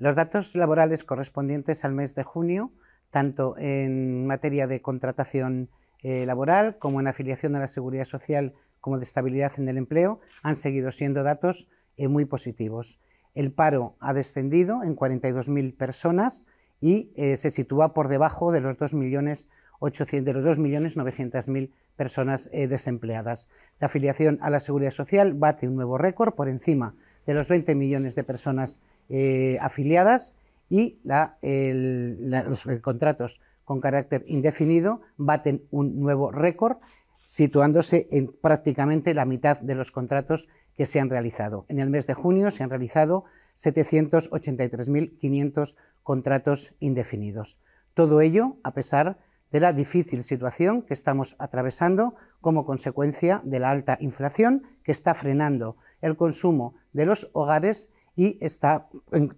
Los datos laborales correspondientes al mes de junio, tanto en materia de contratación eh, laboral como en afiliación a la seguridad social como de estabilidad en el empleo, han seguido siendo datos eh, muy positivos. El paro ha descendido en 42.000 personas y eh, se sitúa por debajo de los 2.900.000 personas desempleadas. La afiliación a la seguridad social bate un nuevo récord por encima de los 20 millones de personas eh, afiliadas y los contratos con carácter indefinido baten un nuevo récord, situándose en prácticamente la mitad de los contratos que se han realizado. En el mes de junio se han realizado 783.500 contratos indefinidos. Todo ello a pesar de la difícil situación que estamos atravesando como consecuencia de la alta inflación que está frenando el consumo de los hogares y está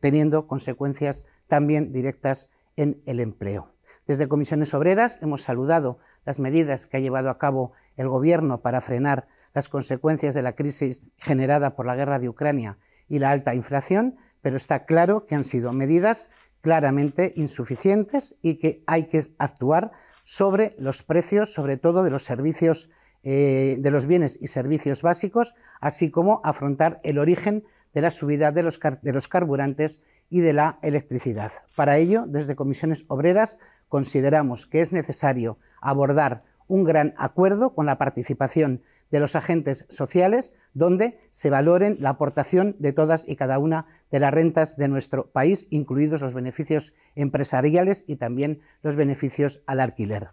teniendo consecuencias también directas en el empleo. Desde Comisiones Obreras hemos saludado las medidas que ha llevado a cabo el Gobierno para frenar las consecuencias de la crisis generada por la guerra de Ucrania y la alta inflación, pero está claro que han sido medidas claramente insuficientes y que hay que actuar sobre los precios, sobre todo de los servicios eh, de los bienes y servicios básicos, así como afrontar el origen de la subida de los, de los carburantes y de la electricidad. Para ello, desde Comisiones Obreras consideramos que es necesario abordar un gran acuerdo con la participación de los agentes sociales, donde se valoren la aportación de todas y cada una de las rentas de nuestro país, incluidos los beneficios empresariales y también los beneficios al alquiler.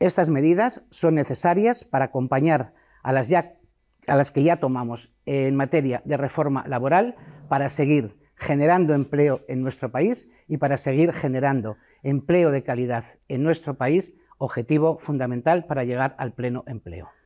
Estas medidas son necesarias para acompañar a las, a las que ya tomamos en materia de reforma laboral para seguir generando empleo en nuestro país y para seguir generando empleo de calidad en nuestro país, objetivo fundamental para llegar al pleno empleo.